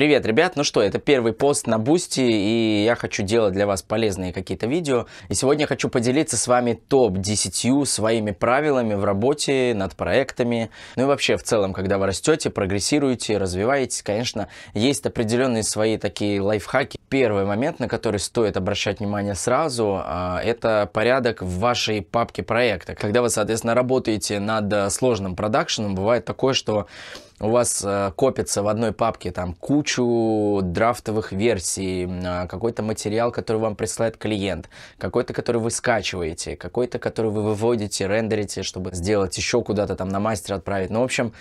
Привет, ребят! Ну что, это первый пост на Бусти, и я хочу делать для вас полезные какие-то видео. И сегодня хочу поделиться с вами топ-10 своими правилами в работе, над проектами. Ну и вообще, в целом, когда вы растете, прогрессируете, развиваетесь, конечно, есть определенные свои такие лайфхаки. Первый момент, на который стоит обращать внимание сразу, а, это порядок в вашей папке проекта. Когда вы, соответственно, работаете над э, сложным продакшеном, бывает такое, что у вас э, копится в одной папке там кучу драфтовых версий, а, какой-то материал, который вам присылает клиент, какой-то, который вы скачиваете, какой-то, который вы выводите, рендерите, чтобы сделать еще куда-то там на мастер отправить. Ну, в общем,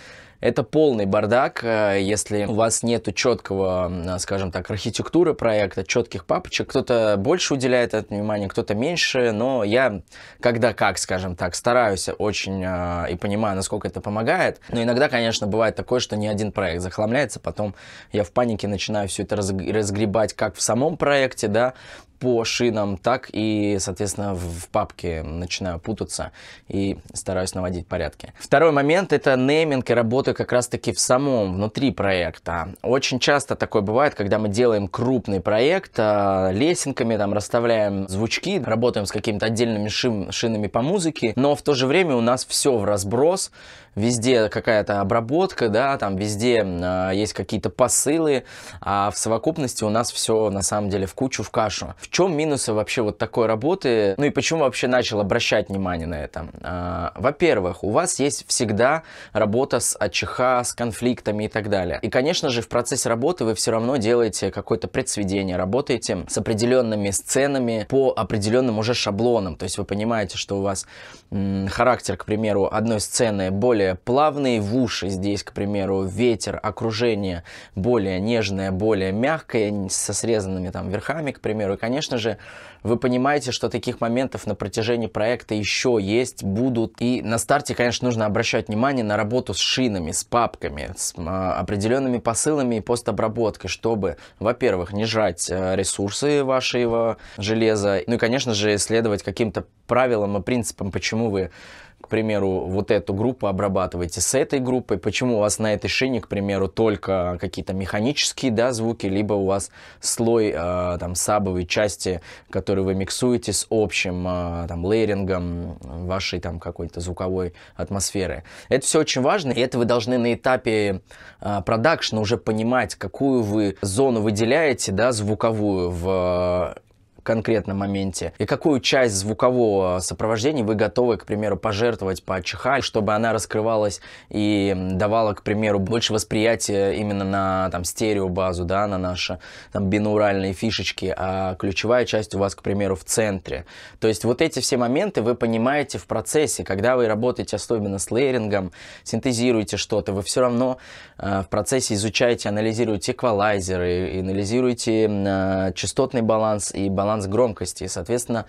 это полный бардак, э, если у вас нет четкого, скажем так, архитектуры проекта, четких папочек. Кто-то больше уделяет это внимание, кто-то меньше, но я, когда как, скажем так, стараюсь очень э, и понимаю, насколько это помогает. Но иногда, конечно, бывает такое, что ни один проект захламляется, потом я в панике начинаю все это разгребать как в самом проекте, да, по шинам, так и, соответственно, в папке начинаю путаться и стараюсь наводить порядки. Второй момент — это нейминг и работа как раз-таки в самом, внутри проекта. Очень часто такое бывает, когда мы делаем крупный проект, а, лесенками там расставляем звучки, работаем с какими-то отдельными шин, шинами по музыке, но в то же время у нас все в разброс, везде какая-то обработка, да, там везде э, есть какие-то посылы, а в совокупности у нас все на самом деле в кучу, в кашу. В чем минусы вообще вот такой работы? Ну и почему вообще начал обращать внимание на это? А, во-первых, у вас есть всегда работа с АЧХ, с конфликтами и так далее. И, конечно же, в процессе работы вы все равно делаете какое-то предсведение, работаете с определенными сценами по определенным уже шаблонам. То есть вы понимаете, что у вас характер, к примеру, одной сцены более плавный, в уши здесь, к примеру, ветер, окружение более нежное, более мягкое, со срезанными там верхами, к примеру. И, конечно, конечно же, вы понимаете, что таких моментов на протяжении проекта еще есть, будут. И на старте, конечно, нужно обращать внимание на работу с шинами, с папками, с а, определенными посылами и постобработкой, чтобы, во-первых, не жрать э, ресурсы вашего железа, ну и, конечно же, следовать каким-то правилам и принципам, почему вы к примеру, вот эту группу обрабатываете с этой группой, почему у вас на этой шине, к примеру, только какие-то механические да, звуки, либо у вас слой э, там сабовой части, который вы миксуете с общим э, там лейрингом вашей там какой-то звуковой атмосферы. Это все очень важно, и это вы должны на этапе э, а, продакшна уже понимать, какую вы зону выделяете, да, звуковую в конкретном моменте, и какую часть звукового сопровождения вы готовы, к примеру, пожертвовать по чихай, чтобы она раскрывалась и давала, к примеру, больше восприятия именно на там стереобазу, да, на наши там бинауральные фишечки, а ключевая часть у вас, к примеру, в центре. То есть вот эти все моменты вы понимаете в процессе, когда вы работаете особенно с лейерингом, синтезируете что-то, вы все равно э, в процессе изучаете, анализируете эквалайзеры, анализируете э, частотный баланс и баланс баланс громкости. И, соответственно,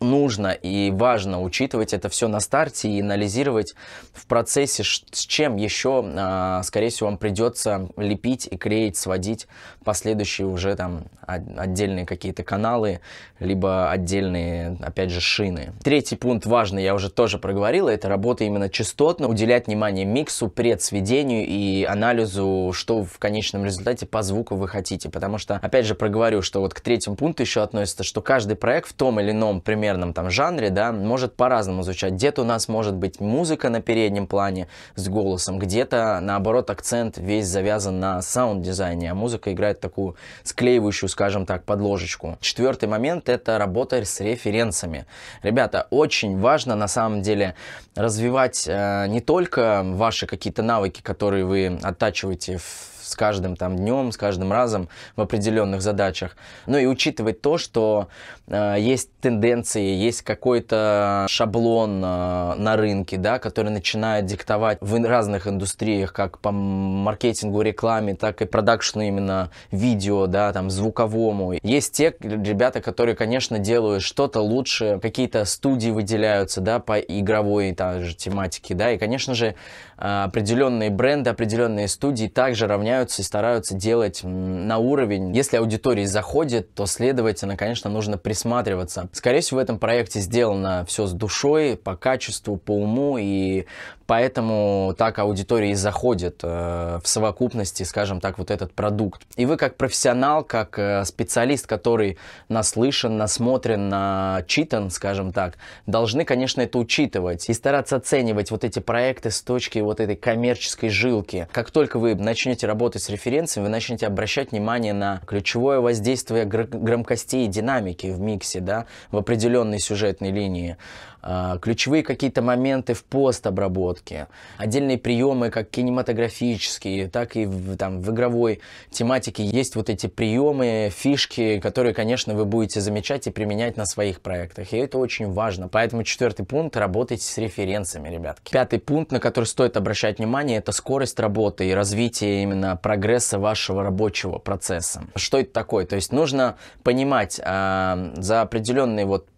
нужно и важно учитывать это все на старте и анализировать в процессе, с чем еще, а, скорее всего, вам придется лепить и клеить, сводить последующие уже там отдельные какие-то каналы, либо отдельные, опять же, шины. Третий пункт важный, я уже тоже проговорил, это работа именно частотно, уделять внимание миксу, предсведению и анализу, что в конечном результате по звуку вы хотите, потому что, опять же, проговорю, что вот к третьему пункту еще относится, что каждый проект в том или ином примере полимерном там жанре, да, может по-разному звучать. Где-то у нас может быть музыка на переднем плане с голосом, где-то, наоборот, акцент весь завязан на саунд-дизайне, а музыка играет такую склеивающую, скажем так, подложечку. Четвертый момент — это работа с референсами. Ребята, очень важно, на самом деле, развивать э, не только ваши какие-то навыки, которые вы оттачиваете в с каждым там днем, с каждым разом в определенных задачах. Ну и учитывать то, что э, есть тенденции, есть какой-то шаблон э, на рынке, да, который начинает диктовать в разных индустриях, как по маркетингу, рекламе, так и продакшну именно видео, да, там звуковому. Есть те ребята, которые, конечно, делают что-то лучше, какие-то студии выделяются, да, по игровой та же тематике, да, и, конечно же, Э, определенные бренды, определенные студии также равняются и стараются делать на уровень. Если аудитории заходит, то, следовательно, конечно, нужно присматриваться. Скорее всего, в этом проекте сделано все с душой, по качеству, по уму, и поэтому так аудитория и заходит э, в совокупности, скажем так, вот этот продукт. И вы как профессионал, как э, специалист, который наслышан, насмотрен, начитан, скажем так, должны, конечно, это учитывать и стараться оценивать вот эти проекты с точки вот этой коммерческой жилки. Как только вы начнете работать с референсами, вы начнете обращать внимание на ключевое воздействие громкостей и динамики в миксе, да, в определенной сюжетной линии. Э, ключевые какие-то моменты в постобработке, отдельные приемы как кинематографические, так и в, там, в игровой тематике есть вот эти приемы, фишки, которые, конечно, вы будете замечать и применять на своих проектах. И это очень важно. Поэтому четвертый пункт – работайте с референсами, ребятки. Пятый пункт, на который стоит обращать внимание, это скорость работы и развитие именно прогресса вашего рабочего процесса. Что это такое? То есть нужно понимать, а, за определенный вот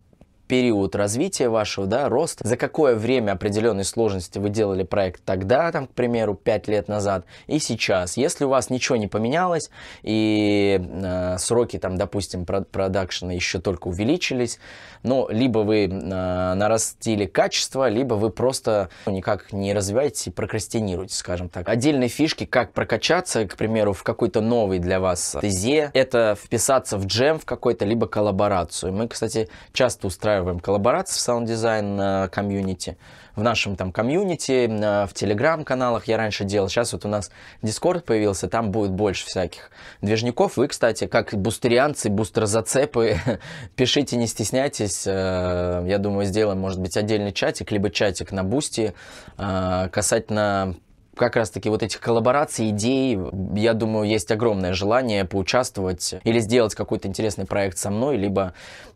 период развития вашего, да, рост за какое время определенной сложности вы делали проект тогда, там, к примеру, 5 лет назад и сейчас. Если у вас ничего не поменялось и э, сроки, там, допустим, продакшена еще только увеличились, но либо вы э, нарастили качество, либо вы просто никак не развиваетесь и прокрастинируете, скажем так. Отдельные фишки, как прокачаться, к примеру, в какой-то новый для вас тезе, это вписаться в джем в какой-то, либо коллаборацию. Мы, кстати, часто устраиваем устраиваем коллаборации в саунд-дизайн э, комьюнити, в нашем там комьюнити, э, в телеграм-каналах я раньше делал, сейчас вот у нас Дискорд появился, там будет больше всяких движников. Вы, кстати, как бустерианцы, бустерзацепы, пишите, не стесняйтесь. Э, я думаю, сделаем, может быть, отдельный чатик, либо чатик на бусте касательно как раз-таки вот этих коллабораций, идей, я думаю, есть огромное желание поучаствовать или сделать какой-то интересный проект со мной, либо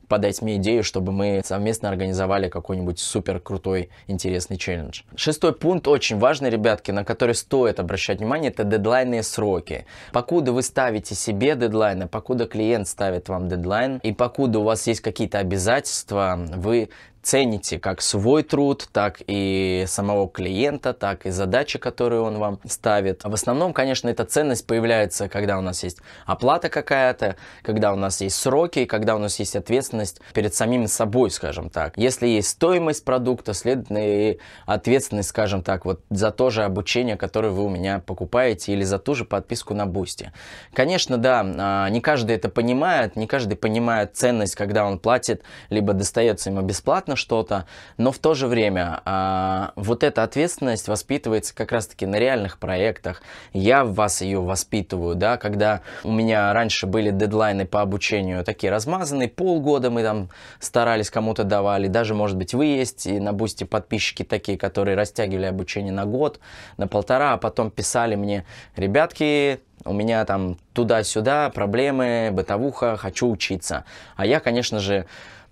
подать мне идею, чтобы мы совместно организовали какой-нибудь супер крутой, интересный челлендж. Шестой пункт очень важный, ребятки, на который стоит обращать внимание, это дедлайны и сроки. Покуда вы ставите себе дедлайны, покуда клиент ставит вам дедлайн, и покуда у вас есть какие-то обязательства, вы цените как свой труд, так и самого клиента, так и задачи, которые он вам ставит. В основном, конечно, эта ценность появляется, когда у нас есть оплата какая-то, когда у нас есть сроки, когда у нас есть ответственность перед самим собой, скажем так. Если есть стоимость продукта, следовательно, и ответственность, скажем так, вот за то же обучение, которое вы у меня покупаете, или за ту же подписку на Бусти. Конечно, да, а, не каждый это понимает, не каждый понимает ценность, когда он платит, либо достается ему бесплатно, непонятно что-то, но в то же время а, вот эта ответственность воспитывается как раз-таки на реальных проектах. Я в вас ее воспитываю, да, когда у меня раньше были дедлайны по обучению такие размазанные, полгода мы там старались, кому-то давали, даже, может быть, вы есть, и на Бусти подписчики такие, которые растягивали обучение на год, на полтора, а потом писали мне, ребятки, у меня там туда-сюда проблемы, бытовуха, хочу учиться. А я, конечно же,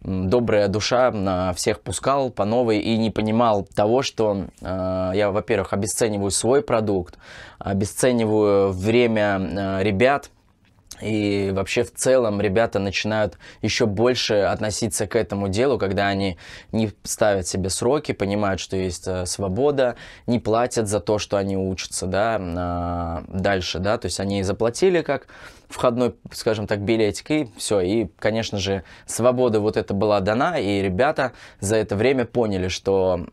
добрая душа на всех пускал по новой и не понимал того, что э, я, во-первых, обесцениваю свой продукт, обесцениваю время э, ребят, и вообще в целом ребята начинают еще больше относиться к этому делу, когда они не ставят себе сроки, понимают, что есть э, свобода, не платят за то, что они учатся да, э, дальше. Да? То есть они заплатили как входной, скажем так, билетик, и все. И, конечно же, свобода вот эта была дана, и ребята за это время поняли, что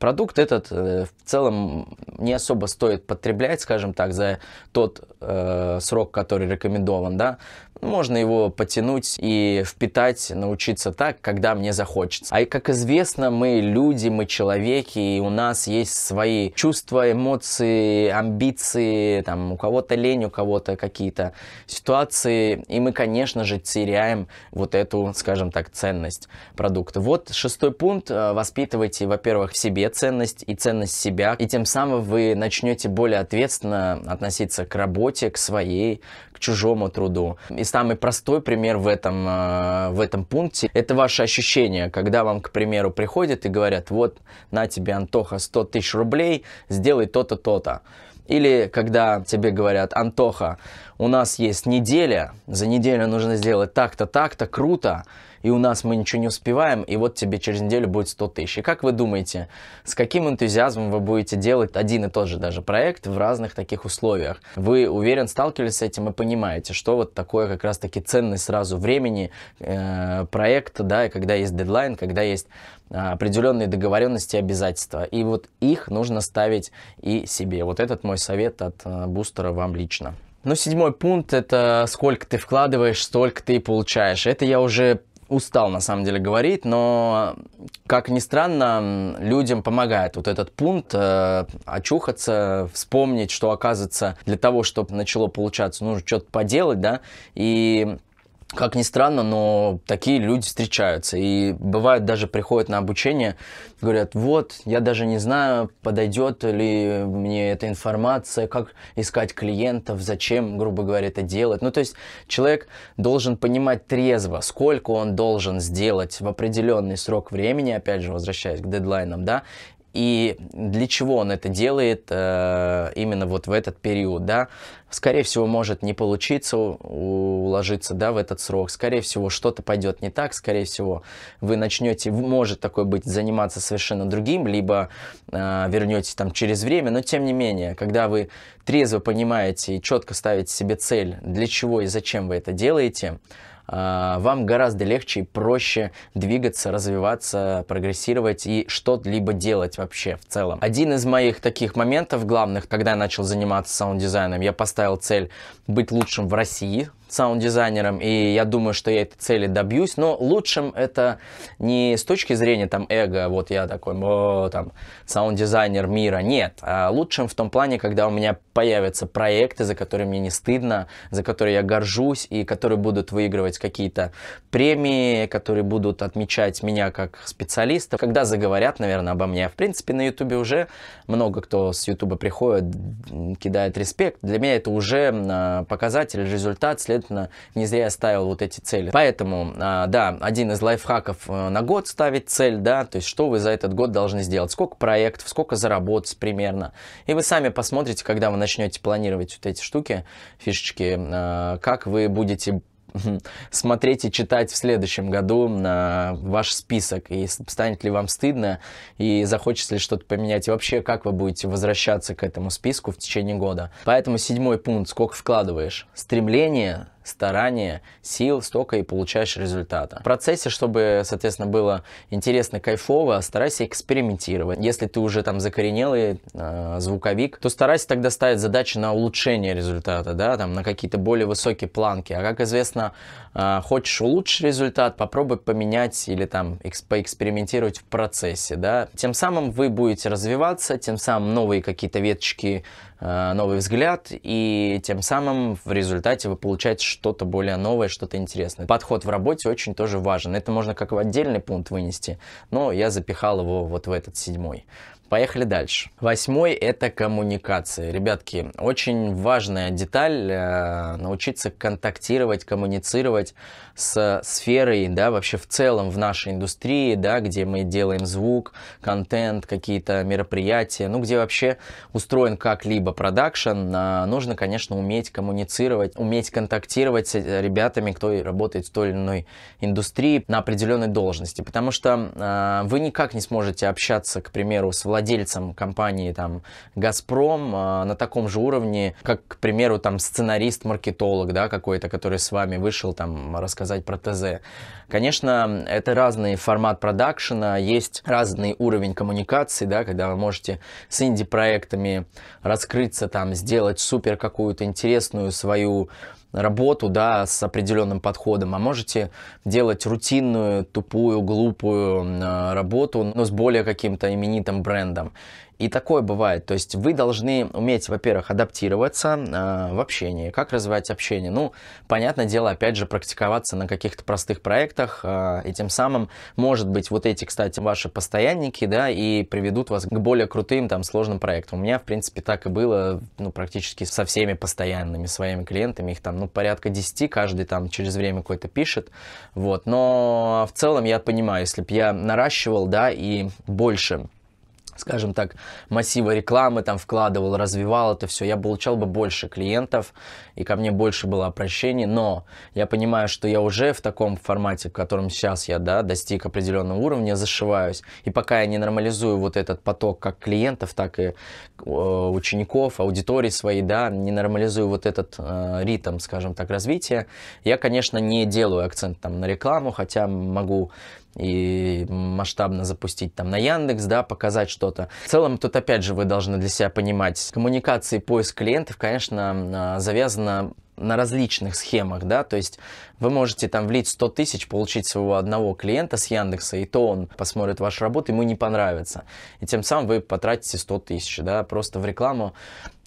продукт этот э, в целом не особо стоит потреблять, скажем так, за тот э, срок, который рекомендован, да. Можно его потянуть и впитать, научиться так, когда мне захочется. А и, как известно, мы люди, мы человеки, и у нас есть свои чувства, эмоции, амбиции, там, у кого-то лень, у кого-то какие-то ситуации, и мы, конечно же, теряем вот эту, скажем так, ценность продукта. Вот шестой пункт. Э, воспитывайте, во-первых, в себе ценность и ценность себя, и тем самым вы начнете более ответственно относиться к работе, к своей, к чужому труду. И самый простой пример в этом, э, в этом пункте – это ваши ощущения, когда вам, к примеру, приходят и говорят, вот, на тебе, Антоха, 100 тысяч рублей, сделай то-то, то-то. Или когда тебе говорят, Антоха, у нас есть неделя, за неделю нужно сделать так-то, так-то, круто, и у нас мы ничего не успеваем, и вот тебе через неделю будет 100 тысяч. И как вы думаете, с каким энтузиазмом вы будете делать один и тот же даже проект в разных таких условиях? Вы, уверен, сталкивались с этим и понимаете, что вот такое как раз-таки ценность сразу времени э, проекта, да, и когда есть дедлайн, когда есть э, определенные договоренности и обязательства. И вот их нужно ставить и себе. Вот этот мой совет от э, бустера вам лично. Ну, седьмой пункт – это сколько ты вкладываешь, столько ты и получаешь. Это я уже устал, на самом деле, говорить, но, как ни странно, людям помогает вот этот пункт э, очухаться, вспомнить, что, оказывается, для того, чтобы начало получаться, нужно что-то поделать, да, и как ни странно, но такие люди встречаются. И бывает, даже приходят на обучение, говорят, вот, я даже не знаю, подойдет ли мне эта информация, как искать клиентов, зачем, грубо говоря, это делать. Ну, то есть человек должен понимать трезво, сколько он должен сделать в определенный срок времени, опять же, возвращаясь к дедлайнам, да, и для чего он это делает э, именно вот в этот период, да, скорее всего, может не получиться уложиться, да, в этот срок, скорее всего, что-то пойдет не так, скорее всего, вы начнете, может такое быть, заниматься совершенно другим, либо э, вернете там через время, но тем не менее, когда вы трезво понимаете и четко ставите себе цель, для чего и зачем вы это делаете, э, а, вам гораздо легче и проще двигаться, развиваться, прогрессировать и что-либо делать вообще в целом. Один из моих таких моментов главных, когда я начал заниматься саунд-дизайном, я поставил цель быть лучшим в России, саунд-дизайнером, и я думаю, что я этой цели добьюсь, но лучшим это не с точки зрения там эго, вот я такой, о, там, саунд-дизайнер мира, нет, а лучшим в том плане, когда у меня появятся проекты, за которые мне не стыдно, за которые я горжусь, и которые будут выигрывать какие-то премии, которые будут отмечать меня как специалиста, когда заговорят, наверное, обо мне, в принципе, на ютубе уже много кто с ютуба приходит, кидает респект, для меня это уже а, показатель, результат, след следовательно, не зря я ставил вот эти цели. Поэтому, а, да, один из лайфхаков э, на год ставить цель, да, то есть что вы за этот год должны сделать, сколько проектов, сколько заработать примерно. И вы сами посмотрите, когда вы начнете планировать вот эти штуки, фишечки, э, как вы будете смотреть и читать в следующем году на ваш список, и станет ли вам стыдно, и захочется ли что-то поменять, и вообще, как вы будете возвращаться к этому списку в течение года. Поэтому седьмой пункт, сколько вкладываешь? Стремление, старания, сил, столько и получаешь результата. В процессе, чтобы, соответственно, было интересно, кайфово, старайся экспериментировать. Если ты уже там закоренелый э, звуковик, то старайся тогда ставить задачи на улучшение результата, да, там на какие-то более высокие планки. А как известно, а, хочешь улучшить результат, попробуй поменять или там поэкспериментировать в процессе, да. Тем самым вы будете развиваться, тем самым новые какие-то веточки, а, новый взгляд, и тем самым в результате вы получаете что-то более новое, что-то интересное. Подход в работе очень тоже важен. Это можно как в отдельный пункт вынести, но я запихал его вот в этот седьмой. Поехали дальше. Восьмой – это коммуникация, Ребятки, очень важная деталь э, – научиться контактировать, коммуницировать с сферой, да, вообще в целом в нашей индустрии, да, где мы делаем звук, контент, какие-то мероприятия, ну, где вообще устроен как-либо продакшн, э, нужно, конечно, уметь коммуницировать, уметь контактировать с э, ребятами, кто работает в той или иной индустрии на определенной должности, потому что э, вы никак не сможете общаться, к примеру, с владельцем владельцем компании там, «Газпром» а, на таком же уровне, как, к примеру, там, сценарист-маркетолог да, какой-то, который с вами вышел там, рассказать про ТЗ. Конечно, это разный формат продакшена, есть разный уровень коммуникации, да, когда вы можете с инди-проектами раскрыться, там, сделать супер какую-то интересную свою работу, да, с определенным подходом, а можете делать рутинную, тупую, глупую работу, но с более каким-то именитым брендом. И такое бывает. То есть вы должны уметь, во-первых, адаптироваться э, в общении. Как развивать общение? Ну, понятное дело, опять же, практиковаться на каких-то простых проектах. Э, и тем самым, может быть, вот эти, кстати, ваши постоянники, да, и приведут вас к более крутым, там, сложным проектам. У меня, в принципе, так и было, ну, практически со всеми постоянными своими клиентами. Их там, ну, порядка 10, каждый там через время какой-то пишет. Вот. Но в целом я понимаю, если бы я наращивал, да, и больше скажем так, массива рекламы там вкладывал, развивал это все, я получал бы больше клиентов, и ко мне больше было обращений, но я понимаю, что я уже в таком формате, в котором сейчас я, да, достиг определенного уровня, зашиваюсь, и пока я не нормализую вот этот поток как клиентов, так и э, учеников, аудитории своей, да, не нормализую вот этот э, ритм, скажем так, развития, я, конечно, не делаю акцент там на рекламу, хотя могу и масштабно запустить там на Яндекс, да, показать что-то. В целом, тут опять же вы должны для себя понимать, коммуникации поиск клиентов, конечно, а, завязано на различных схемах, да, то есть вы можете там влить 100 тысяч, получить своего одного клиента с Яндекса, и то он посмотрит вашу работу, ему не понравится. И тем самым вы потратите 100 тысяч, да, просто в рекламу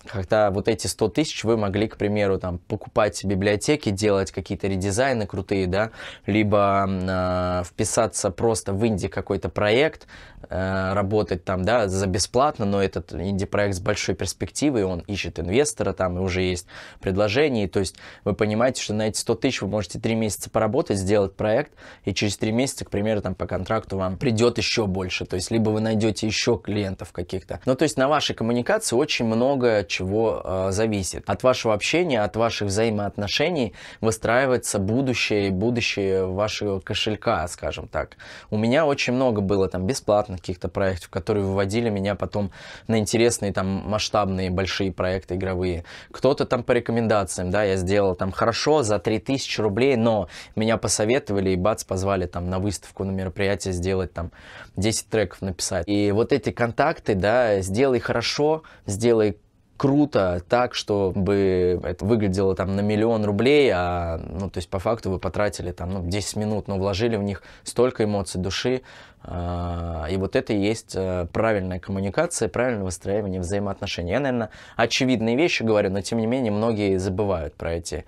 когда вот эти 100 тысяч вы могли, к примеру, там, покупать библиотеки, делать какие-то редизайны крутые, да, либо э, вписаться просто в инди какой-то проект, Э, работать там, да, за бесплатно, но этот инди-проект с большой перспективой, он ищет инвестора, там и уже есть предложение, то есть вы понимаете, что на эти 100 тысяч вы можете 3 месяца поработать, сделать проект, и через 3 месяца, к примеру, там по контракту вам придет еще больше, то есть либо вы найдете еще клиентов каких-то. Ну, то есть на вашей коммуникации очень много чего э, зависит. От вашего общения, от ваших взаимоотношений выстраивается будущее, будущее вашего кошелька, скажем так. У меня очень много было там бесплатно на каких-то проектов, которые выводили меня потом на интересные там масштабные большие проекты игровые. Кто-то там по рекомендациям, да, я сделал там хорошо за 3000 рублей, но меня посоветовали и бац, позвали там на выставку, на мероприятие сделать там 10 треков написать. И вот эти контакты, да, сделай хорошо, сделай круто так, чтобы это выглядело там на миллион рублей, а, ну, то есть по факту вы потратили там, ну, 10 минут, но вложили в них столько эмоций души, а, и вот это и есть э, правильная коммуникация, правильное выстраивание взаимоотношений. Я, наверное, очевидные вещи говорю, но тем не менее многие забывают про эти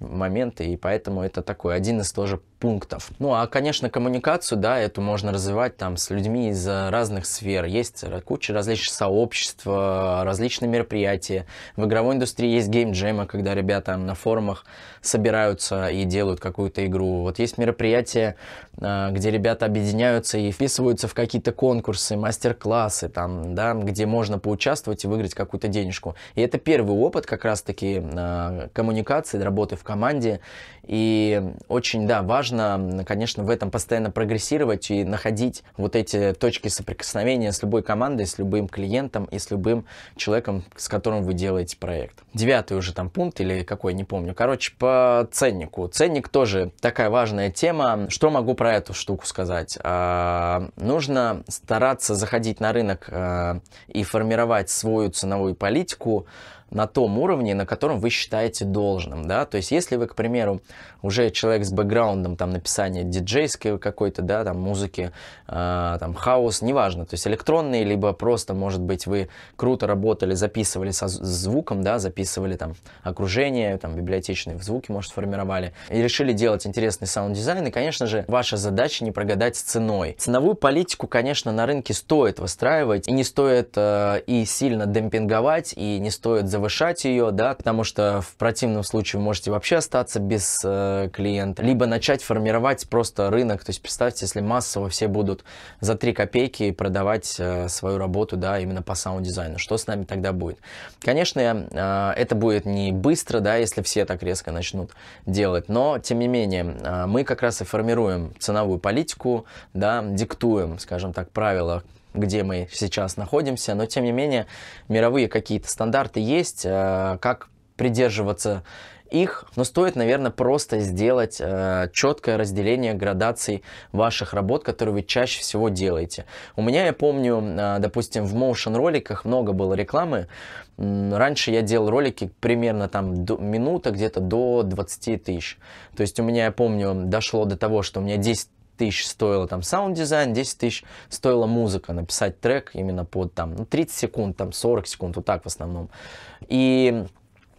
моменты, и поэтому это такой один из тоже пунктов. Ну, а, конечно, коммуникацию, да, эту можно развивать там с людьми из э, разных сфер. Есть куча различных сообществ, э, различные мероприятия. В игровой индустрии есть геймджемы, когда ребята на форумах собираются и делают какую-то игру. Вот есть мероприятия, э, где ребята объединяются и вписываются в какие-то конкурсы, мастер-классы, там, да, где можно поучаствовать и выиграть какую-то денежку. И это первый опыт как раз-таки коммуникации, работы в команде. И очень, да, важно важно, конечно, в этом постоянно прогрессировать и находить вот эти точки соприкосновения с любой командой, с любым клиентом и с любым человеком, с которым вы делаете проект. Девятый уже там пункт или какой, не помню. Короче, по ценнику. Ценник тоже такая важная тема. Что могу про эту штуку сказать? А, нужно стараться заходить на рынок а, и формировать свою ценовую политику, на том уровне, на котором вы считаете должным, да, то есть если вы, к примеру, уже человек с бэкграундом, там, написания диджейской какой-то, да, там, музыки, э, там, хаос, неважно, то есть электронные, либо просто, может быть, вы круто работали, записывали со звуком, да, записывали, там, окружение, там, библиотечные звуки, может, формировали, и решили делать интересный саунд-дизайн, и, конечно же, ваша задача не прогадать с ценой. Ценовую политику, конечно, на рынке стоит выстраивать, и не стоит э, и сильно демпинговать, и не стоит за завышать ее, да, потому что в противном случае вы можете вообще остаться без э, клиента, либо начать формировать просто рынок. То есть представьте, если массово все будут за 3 копейки продавать э, свою работу, да, именно по саунд-дизайну, что с нами тогда будет? Конечно, э, это будет не быстро, да, если все так резко начнут делать, но тем не менее э, мы как раз и формируем ценовую политику, да, диктуем, скажем так, правила где мы сейчас находимся, но тем не менее мировые какие-то стандарты есть, э, как придерживаться их, но стоит, наверное, просто сделать э, четкое разделение градаций ваших работ, которые вы чаще всего делаете. У меня, я помню, э, допустим, в моушен роликах много было рекламы. Раньше я делал ролики примерно там до, минута где-то до 20 тысяч. То есть у меня, я помню, дошло до того, что у меня 10 тысяч стоило там саунд-дизайн, 10 тысяч стоила музыка, написать трек именно под там ну, 30 секунд, там 40 секунд, вот так в основном. И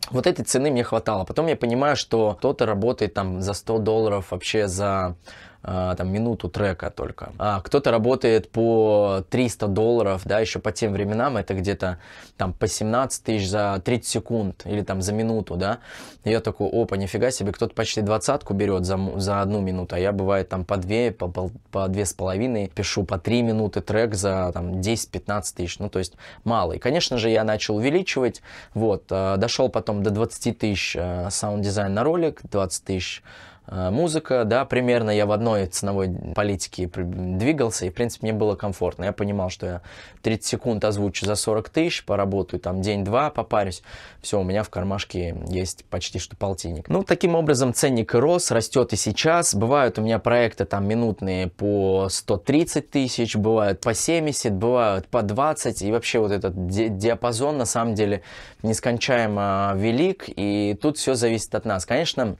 вот этой цены мне хватало. Потом я понимаю, что кто-то работает там за 100 долларов вообще за а, там, минуту трека только. А кто-то работает по 300 долларов, да, еще по тем временам это где-то там по 17 тысяч за 30 секунд или там за минуту, да. И я такой, опа, нифига себе, кто-то почти двадцатку берет за, за одну минуту, а я бывает там по две, по, по, по две с половиной, пишу по три минуты трек за там 10-15 тысяч, ну то есть малый. конечно же, я начал увеличивать, вот, э, дошел потом до 20 тысяч э, саунд-дизайн на ролик, 20 тысяч Э, музыка, да, примерно я в одной ценовой политике двигался, и, в принципе, мне было комфортно. Я понимал, что я 30 секунд озвучу за 40 тысяч, поработаю там день-два, попарюсь, все, у меня в кармашке есть почти что полтинник. Ну, таким образом, ценник рос, растет и сейчас. Бывают у меня проекты там минутные по 130 тысяч, бывают по 70, бывают по 20, и вообще вот этот диапазон, на самом деле, нескончаемо а, велик, и тут все зависит от нас. Конечно,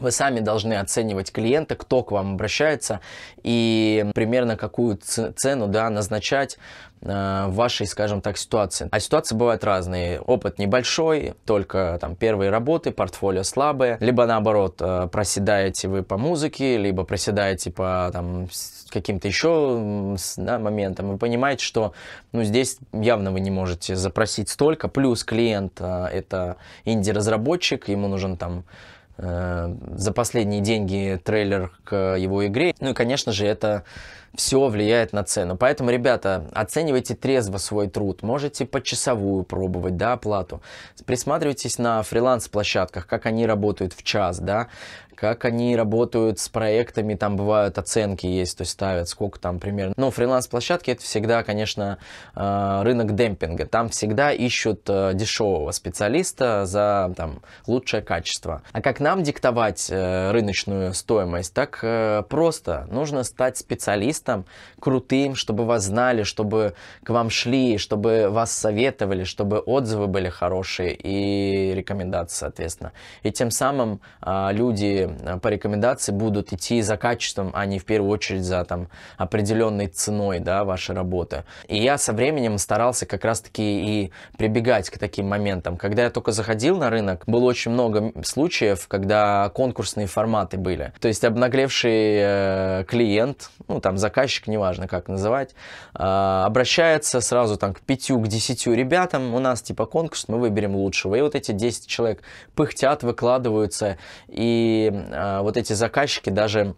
вы сами должны оценивать клиента, кто к вам обращается и примерно какую цену да, назначать э, в вашей, скажем так, ситуации. А ситуации бывают разные. Опыт небольшой, только там первые работы, портфолио слабое, либо наоборот, э, проседаете вы по музыке, либо проседаете по там, каким-то еще да, моментам. Вы понимаете, что ну, здесь явно вы не можете запросить столько, плюс клиент э, это инди-разработчик, ему нужен там Э, за последние деньги трейлер к его игре. Ну и, конечно же, это все влияет на цену. Поэтому, ребята, оценивайте трезво свой труд. Можете почасовую пробовать, да, оплату. Присматривайтесь на фриланс-площадках, как они работают в час, да, как они работают с проектами, там бывают оценки есть, то есть ставят, сколько там примерно. Но ну, фриланс-площадки это всегда, конечно, э, рынок демпинга. Там всегда ищут э, дешевого специалиста за там, лучшее качество. А как нам диктовать э, рыночную стоимость? Так просто. Нужно стать специалистом местом крутым, чтобы вас знали, чтобы к вам шли, чтобы вас советовали, чтобы отзывы были хорошие и рекомендации, соответственно. И тем самым а, люди а, по рекомендации будут идти за качеством, а не в первую очередь за там, определенной ценой да, вашей работы. И я со временем старался как раз-таки и прибегать к таким моментам. Когда я только заходил на рынок, было очень много случаев, когда конкурсные форматы были. То есть обнаглевший э, клиент, ну там за заказчик, неважно как называть, а, обращается сразу там к пятью, к десятью ребятам, у нас типа конкурс, мы выберем лучшего. И вот эти 10 человек пыхтят, выкладываются, и а, вот эти заказчики даже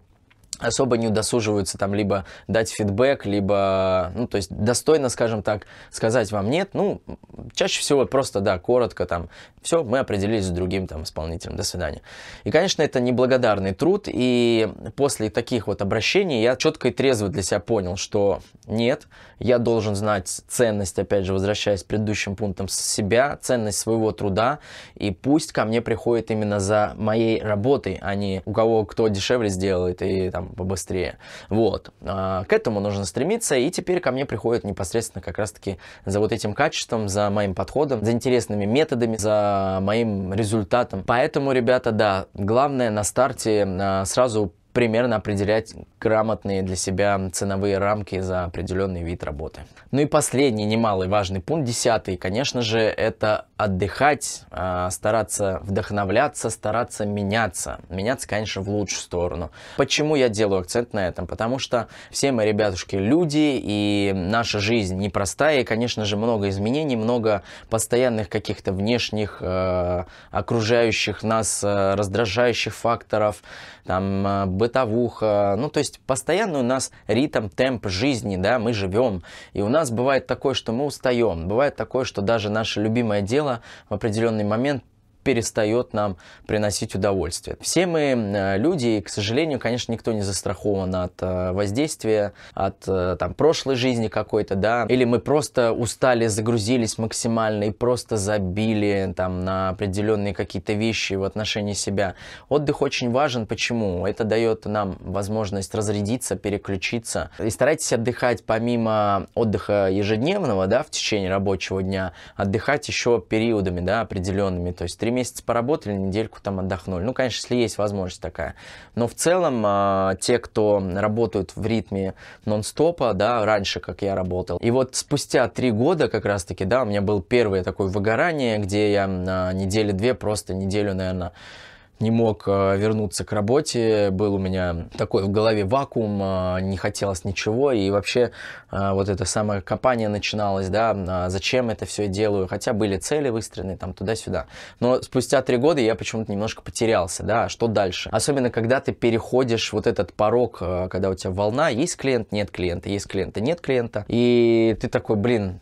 особо не удосуживаются там либо дать фидбэк, либо, ну, то есть достойно, скажем так, сказать вам нет. Ну, чаще всего просто, да, коротко там, все, мы определились с другим там исполнителем, до свидания. И, конечно, это неблагодарный труд, и после таких вот обращений я четко и трезво для себя понял, что нет, я должен знать ценность, опять же, возвращаясь к предыдущим пунктам, себя, ценность своего труда, и пусть ко мне приходит именно за моей работой, а не у кого кто дешевле сделает и там побыстрее. Вот. А, к этому нужно стремиться, и теперь ко мне приходит непосредственно как раз-таки за вот этим качеством, за моим подходом, за интересными методами, за моим результатом. Поэтому, ребята, да, главное на старте а, сразу примерно определять грамотные для себя ценовые рамки за определенный вид работы. Ну и последний немалый важный пункт, десятый, конечно же, это отдыхать, а, стараться вдохновляться, стараться меняться. Меняться, конечно, в лучшую сторону. Почему я делаю акцент на этом? Потому что все мы, ребятушки, люди, и наша жизнь непростая, и, конечно же, много изменений, много постоянных каких-то внешних, э, окружающих нас э, раздражающих факторов, там, э, бытовуха, ну то есть постоянно у нас ритм, темп жизни, да, мы живем. И у нас бывает такое, что мы устаем, бывает такое, что даже наше любимое дело в определенный момент перестает нам приносить удовольствие. Все мы э, люди, и, к сожалению, конечно, никто не застрахован от э, воздействия, от э, там, прошлой жизни какой-то, да, или мы просто устали, загрузились максимально и просто забили там на определенные какие-то вещи в отношении себя. Отдых очень важен, почему? Это дает нам возможность разрядиться, переключиться. И старайтесь отдыхать помимо отдыха ежедневного, да, в течение рабочего дня, отдыхать еще периодами, да, определенными, то есть 3 месяц поработали, недельку там отдохнули. Ну, конечно, если есть возможность такая. Но в целом а, те, кто работают в ритме нон-стопа, да, раньше, как я работал. И вот спустя три года как раз-таки, да, у меня был первое такое выгорание, где я на недели две, просто неделю, наверное, не мог э, вернуться к работе, был у меня такой в голове вакуум, э, не хотелось ничего, и вообще э, вот это самое копание начиналось, да, а, зачем это все делаю, хотя были цели выстроены там туда-сюда. Но спустя три года я почему-то немножко потерялся, да, а что дальше? Особенно, когда ты переходишь вот этот порог, когда у тебя волна, есть клиент, нет клиента, есть клиента, нет клиента, и ты такой, блин,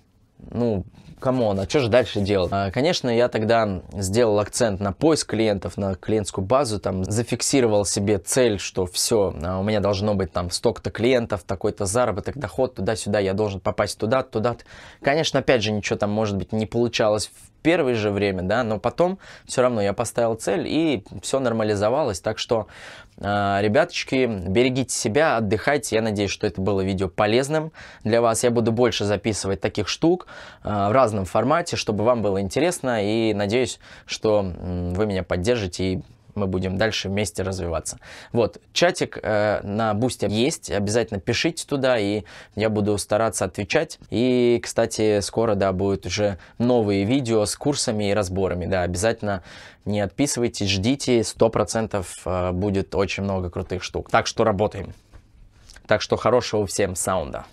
ну, камон, а что же дальше делать? А, конечно, я тогда сделал акцент на поиск клиентов, на клиентскую базу, там, зафиксировал себе цель, что все, а, у меня должно быть там столько-то клиентов, такой-то заработок, доход, туда-сюда, я должен попасть туда, туда. Конечно, опять же, ничего там, может быть, не получалось в первое же время, да, но потом все равно я поставил цель, и все нормализовалось. Так что, а, ребяточки, берегите себя, отдыхайте. Я надеюсь, что это было видео полезным для вас. Я буду больше записывать таких штук а, в разном формате, чтобы вам было интересно, и надеюсь, что вы меня поддержите и мы будем дальше вместе развиваться. Вот, чатик э, на Бусте есть, обязательно пишите туда, и я буду стараться отвечать. И, кстати, скоро, да, будут уже новые видео с курсами и разборами, да, обязательно не отписывайтесь, ждите, 100% э, будет очень много крутых штук. Так что работаем. Так что хорошего всем саунда.